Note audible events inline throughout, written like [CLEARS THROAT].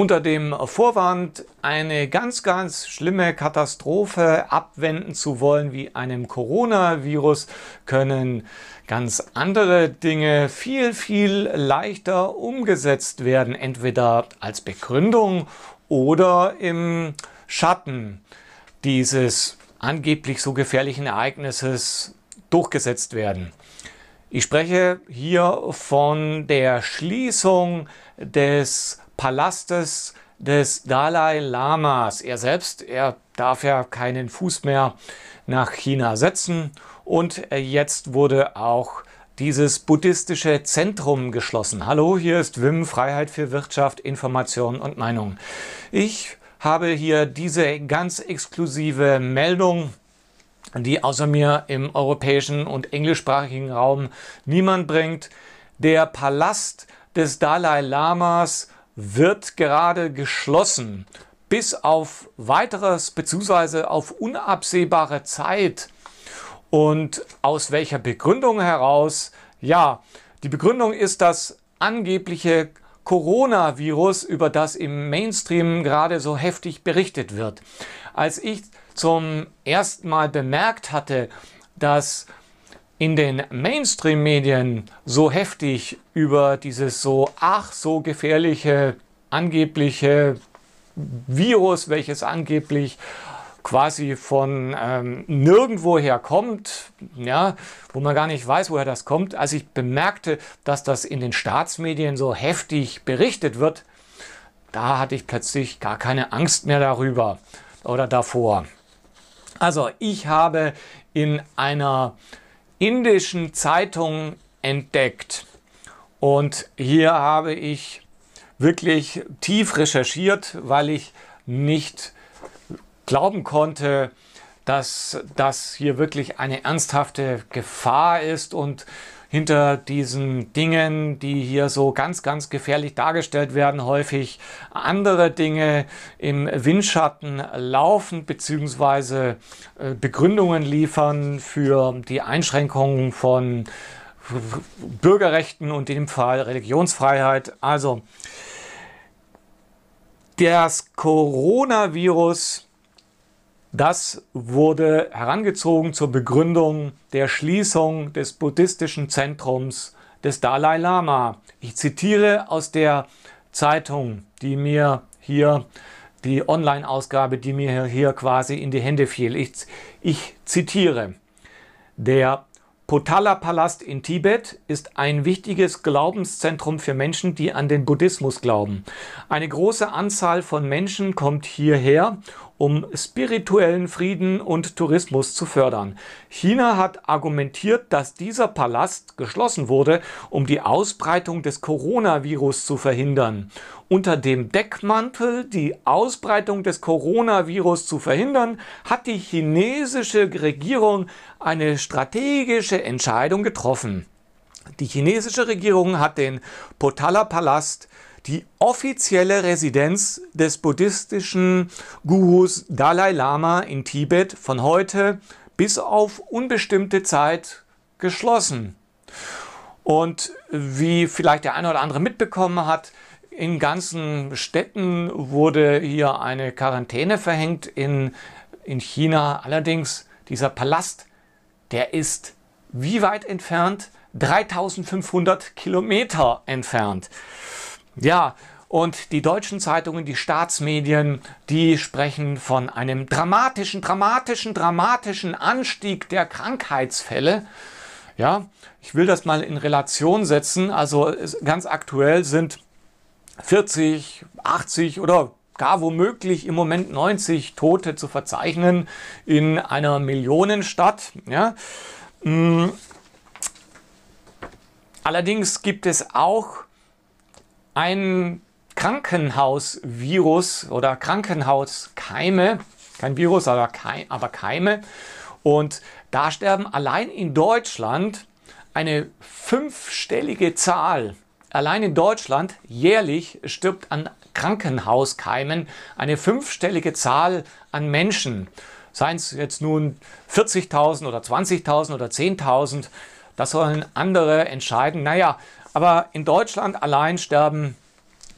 unter dem Vorwand, eine ganz, ganz schlimme Katastrophe abwenden zu wollen, wie einem Coronavirus, können ganz andere Dinge viel, viel leichter umgesetzt werden, entweder als Begründung oder im Schatten dieses angeblich so gefährlichen Ereignisses durchgesetzt werden. Ich spreche hier von der Schließung des Palastes des Dalai Lamas. Er selbst, er darf ja keinen Fuß mehr nach China setzen und äh, jetzt wurde auch dieses buddhistische Zentrum geschlossen. Hallo, hier ist Wim, Freiheit für Wirtschaft, Information und Meinung. Ich habe hier diese ganz exklusive Meldung die außer mir im europäischen und englischsprachigen Raum niemand bringt. Der Palast des Dalai Lamas wird gerade geschlossen. Bis auf weiteres bzw. auf unabsehbare Zeit. Und aus welcher Begründung heraus? Ja, die Begründung ist das angebliche Coronavirus, über das im Mainstream gerade so heftig berichtet wird. Als ich zum ersten Mal bemerkt hatte, dass in den Mainstream-Medien so heftig über dieses so ach so gefährliche angebliche Virus, welches angeblich quasi von ähm, nirgendwoher kommt, ja, wo man gar nicht weiß, woher das kommt. Als ich bemerkte, dass das in den Staatsmedien so heftig berichtet wird, da hatte ich plötzlich gar keine Angst mehr darüber oder davor. Also ich habe in einer indischen Zeitungen entdeckt. Und hier habe ich wirklich tief recherchiert, weil ich nicht glauben konnte, dass das hier wirklich eine ernsthafte Gefahr ist und hinter diesen Dingen, die hier so ganz, ganz gefährlich dargestellt werden, häufig andere Dinge im Windschatten laufen bzw. Äh, Begründungen liefern für die Einschränkungen von Bürgerrechten und in dem Fall Religionsfreiheit. Also das Coronavirus das wurde herangezogen zur Begründung der Schließung des buddhistischen Zentrums des Dalai Lama. Ich zitiere aus der Zeitung, die mir hier die Online-Ausgabe, die mir hier quasi in die Hände fiel. Ich, ich zitiere. Der Potala-Palast in Tibet ist ein wichtiges Glaubenszentrum für Menschen, die an den Buddhismus glauben. Eine große Anzahl von Menschen kommt hierher, um spirituellen Frieden und Tourismus zu fördern. China hat argumentiert, dass dieser Palast geschlossen wurde, um die Ausbreitung des Coronavirus zu verhindern. Unter dem Deckmantel, die Ausbreitung des Coronavirus zu verhindern, hat die chinesische Regierung eine strategische Entscheidung getroffen. Die chinesische Regierung hat den Potala Palast die offizielle Residenz des buddhistischen Gurus Dalai Lama in Tibet von heute bis auf unbestimmte Zeit geschlossen. Und wie vielleicht der eine oder andere mitbekommen hat, in ganzen Städten wurde hier eine Quarantäne verhängt. In, in China allerdings, dieser Palast, der ist wie weit entfernt? 3500 Kilometer entfernt. Ja, und die deutschen Zeitungen, die Staatsmedien, die sprechen von einem dramatischen, dramatischen, dramatischen Anstieg der Krankheitsfälle. Ja, ich will das mal in Relation setzen. Also ganz aktuell sind 40, 80 oder gar womöglich im Moment 90 Tote zu verzeichnen in einer Millionenstadt. Ja. Mm. Allerdings gibt es auch ein Krankenhausvirus oder Krankenhauskeime, kein Virus, aber, Keim, aber Keime. Und da sterben allein in Deutschland eine fünfstellige Zahl. Allein in Deutschland jährlich stirbt an Krankenhauskeimen eine fünfstellige Zahl an Menschen. Seien es jetzt nun 40.000 oder 20.000 oder 10.000, das sollen andere entscheiden. Naja, aber in Deutschland allein sterben,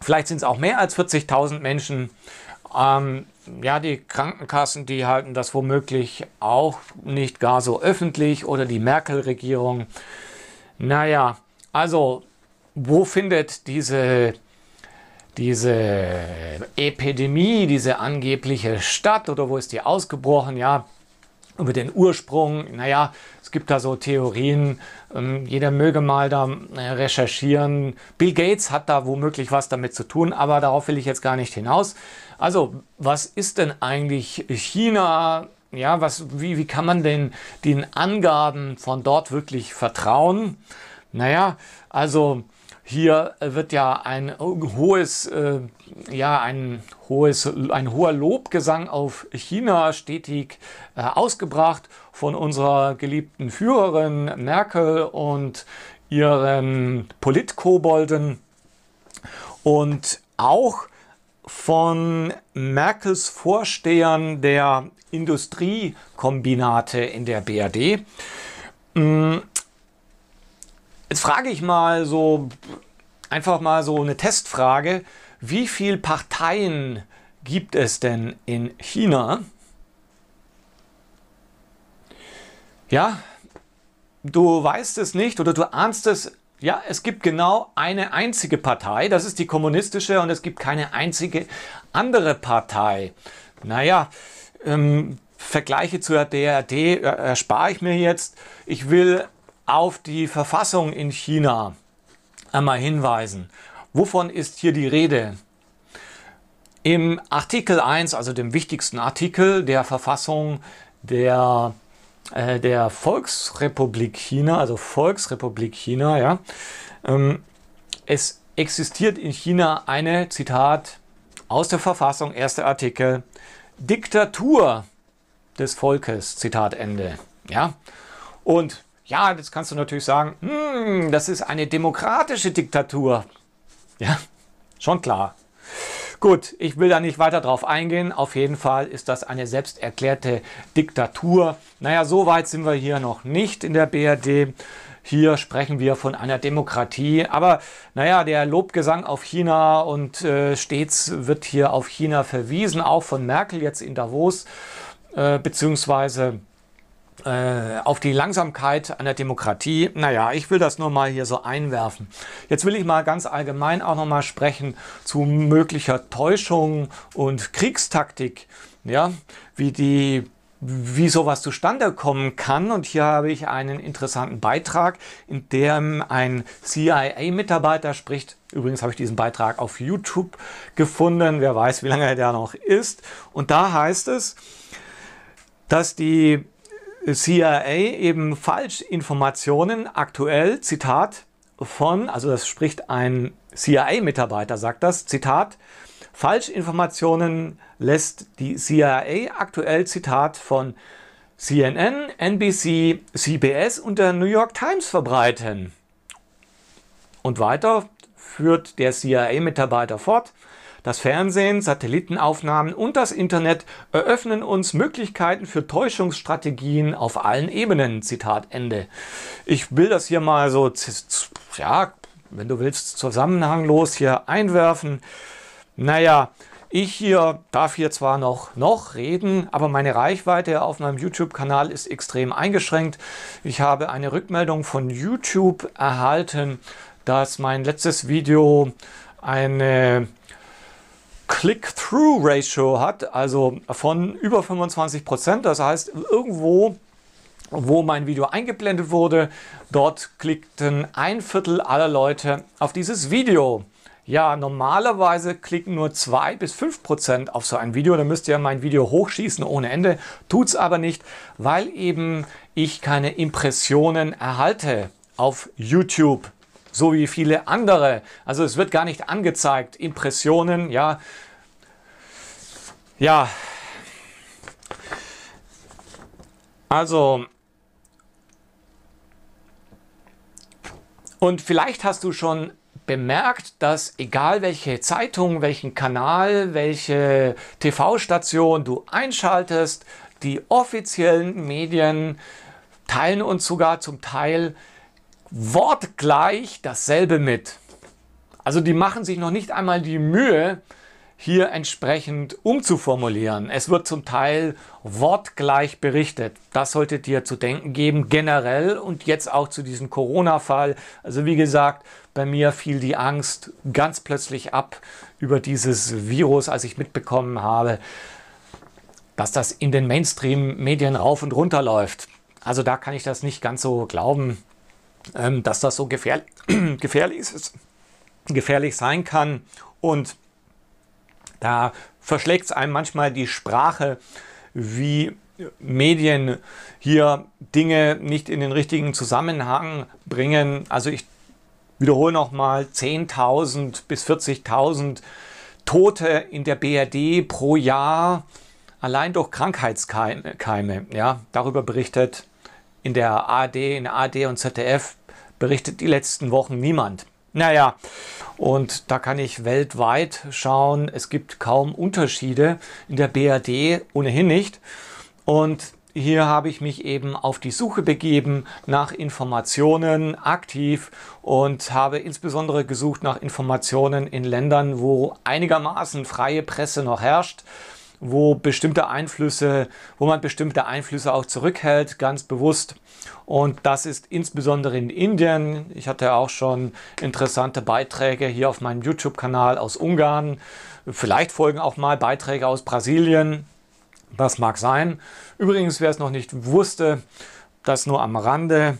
vielleicht sind es auch mehr als 40.000 Menschen. Ähm, ja, die Krankenkassen, die halten das womöglich auch nicht gar so öffentlich oder die Merkel-Regierung. Naja, also wo findet diese, diese Epidemie, diese angebliche statt oder wo ist die ausgebrochen? Ja, über den Ursprung. Naja, es gibt da so Theorien, ähm, jeder möge mal da äh, recherchieren. Bill Gates hat da womöglich was damit zu tun, aber darauf will ich jetzt gar nicht hinaus. Also, was ist denn eigentlich China? Ja, was, wie, wie kann man denn den Angaben von dort wirklich vertrauen? Naja, also hier äh, wird ja ein äh, hohes, äh, ja, ein hohes, ein hoher Lobgesang auf China stetig äh, ausgebracht von unserer geliebten Führerin Merkel und ihren Politkobolden und auch von Merkels Vorstehern der Industriekombinate in der BRD. Mm, Jetzt frage ich mal so, einfach mal so eine Testfrage. Wie viele Parteien gibt es denn in China? Ja, du weißt es nicht oder du ahnst es. Ja, es gibt genau eine einzige Partei, das ist die kommunistische und es gibt keine einzige andere Partei. Naja, ähm, Vergleiche zur DRD äh, erspare ich mir jetzt. Ich will auf die Verfassung in China einmal hinweisen. Wovon ist hier die Rede? Im Artikel 1, also dem wichtigsten Artikel der Verfassung der, äh, der Volksrepublik China, also Volksrepublik China, ja, ähm, es existiert in China eine, Zitat, aus der Verfassung, erster Artikel, Diktatur des Volkes, Zitat Ende. Ja? Und ja, jetzt kannst du natürlich sagen, hm, das ist eine demokratische Diktatur. Ja, schon klar. Gut, ich will da nicht weiter drauf eingehen. Auf jeden Fall ist das eine selbsterklärte Diktatur. Naja, so weit sind wir hier noch nicht in der BRD. Hier sprechen wir von einer Demokratie. Aber naja, der Lobgesang auf China und äh, stets wird hier auf China verwiesen, auch von Merkel jetzt in Davos, äh, beziehungsweise äh, auf die Langsamkeit einer Demokratie. Naja, ich will das nur mal hier so einwerfen. Jetzt will ich mal ganz allgemein auch nochmal sprechen zu möglicher Täuschung und Kriegstaktik. Ja, wie die wie sowas zustande kommen kann. Und hier habe ich einen interessanten Beitrag, in dem ein CIA-Mitarbeiter spricht. Übrigens habe ich diesen Beitrag auf YouTube gefunden. Wer weiß, wie lange er da noch ist. Und da heißt es, dass die CIA eben Falschinformationen aktuell, Zitat, von, also das spricht ein CIA-Mitarbeiter, sagt das, Zitat, Falschinformationen lässt die CIA aktuell, Zitat, von CNN, NBC, CBS und der New York Times verbreiten. Und weiter führt der CIA-Mitarbeiter fort, das Fernsehen, Satellitenaufnahmen und das Internet eröffnen uns Möglichkeiten für Täuschungsstrategien auf allen Ebenen. Zitat Ende. Ich will das hier mal so, ja, wenn du willst, zusammenhanglos hier einwerfen. Naja, ich hier darf hier zwar noch, noch reden, aber meine Reichweite auf meinem YouTube-Kanal ist extrem eingeschränkt. Ich habe eine Rückmeldung von YouTube erhalten, dass mein letztes Video eine Click-Through-Ratio hat, also von über 25 Prozent. Das heißt, irgendwo, wo mein Video eingeblendet wurde, dort klickten ein Viertel aller Leute auf dieses Video. Ja, normalerweise klicken nur 2 bis 5 Prozent auf so ein Video. Da müsst ihr mein Video hochschießen ohne Ende. Tut es aber nicht, weil eben ich keine Impressionen erhalte auf YouTube so wie viele andere. Also es wird gar nicht angezeigt. Impressionen, ja. Ja. Also. Und vielleicht hast du schon bemerkt, dass egal welche Zeitung, welchen Kanal, welche TV-Station du einschaltest, die offiziellen Medien teilen uns sogar zum Teil wortgleich dasselbe mit. Also die machen sich noch nicht einmal die Mühe, hier entsprechend umzuformulieren. Es wird zum Teil wortgleich berichtet. Das sollte dir zu denken geben, generell und jetzt auch zu diesem Corona-Fall. Also wie gesagt, bei mir fiel die Angst ganz plötzlich ab über dieses Virus, als ich mitbekommen habe, dass das in den Mainstream-Medien rauf und runter läuft. Also da kann ich das nicht ganz so glauben ähm, dass das so gefährlich, [CLEARS THROAT] gefährlich, ist, gefährlich sein kann. Und da verschlägt es einem manchmal die Sprache, wie Medien hier Dinge nicht in den richtigen Zusammenhang bringen. Also ich wiederhole nochmal, 10.000 bis 40.000 Tote in der BRD pro Jahr allein durch Krankheitskeime. Ja, darüber berichtet in der AD, in AD und ZDF berichtet die letzten Wochen niemand. Naja, und da kann ich weltweit schauen, es gibt kaum Unterschiede, in der BRD ohnehin nicht. Und hier habe ich mich eben auf die Suche begeben nach Informationen aktiv und habe insbesondere gesucht nach Informationen in Ländern, wo einigermaßen freie Presse noch herrscht wo bestimmte Einflüsse, wo man bestimmte Einflüsse auch zurückhält, ganz bewusst. Und das ist insbesondere in Indien. Ich hatte auch schon interessante Beiträge hier auf meinem YouTube-Kanal aus Ungarn. Vielleicht folgen auch mal Beiträge aus Brasilien. Das mag sein. Übrigens, wer es noch nicht wusste, das nur am Rande.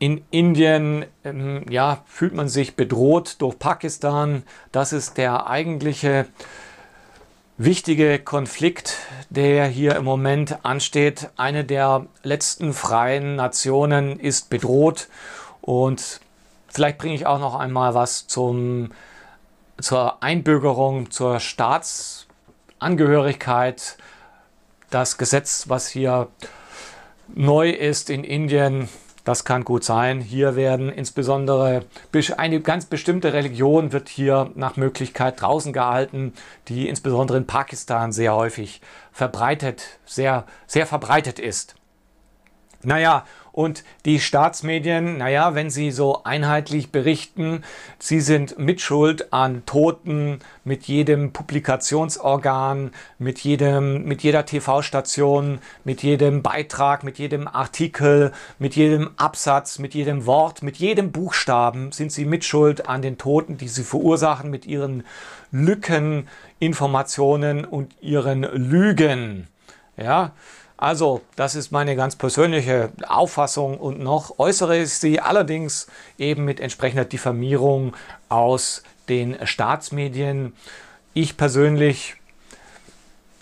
In Indien ähm, ja, fühlt man sich bedroht durch Pakistan. Das ist der eigentliche äh, wichtige Konflikt, der hier im Moment ansteht. Eine der letzten freien Nationen ist bedroht und vielleicht bringe ich auch noch einmal was zum, zur Einbürgerung, zur Staatsangehörigkeit. Das Gesetz, was hier neu ist in Indien, das kann gut sein. Hier werden insbesondere eine ganz bestimmte Religion wird hier nach Möglichkeit draußen gehalten, die insbesondere in Pakistan sehr häufig verbreitet, sehr, sehr verbreitet ist. Naja, und die Staatsmedien, naja, wenn sie so einheitlich berichten, sie sind mitschuld an Toten mit jedem Publikationsorgan, mit, jedem, mit jeder TV-Station, mit jedem Beitrag, mit jedem Artikel, mit jedem Absatz, mit jedem Wort, mit jedem Buchstaben sind sie mitschuld an den Toten, die sie verursachen mit ihren Lücken, Informationen und ihren Lügen. Ja, also, das ist meine ganz persönliche Auffassung und noch äußere ich sie allerdings eben mit entsprechender Diffamierung aus den Staatsmedien. Ich persönlich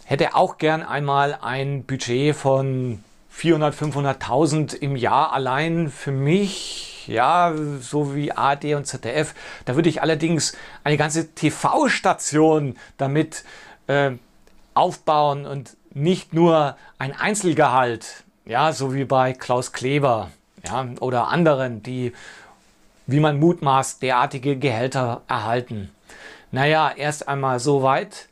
hätte auch gern einmal ein Budget von 400.000, 500.000 im Jahr allein für mich, ja, so wie AD und ZDF. Da würde ich allerdings eine ganze TV-Station damit äh, aufbauen und nicht nur ein Einzelgehalt, ja, so wie bei Klaus Kleber ja, oder anderen, die, wie man mutmaßt, derartige Gehälter erhalten. Naja, erst einmal soweit.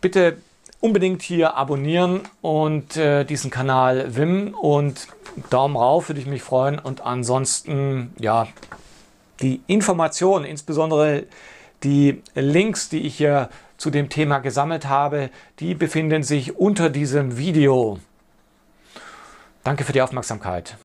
Bitte unbedingt hier abonnieren und äh, diesen Kanal Wim und Daumen rauf, würde ich mich freuen. Und ansonsten, ja, die Informationen, insbesondere die Links, die ich hier zu dem Thema gesammelt habe, die befinden sich unter diesem Video. Danke für die Aufmerksamkeit.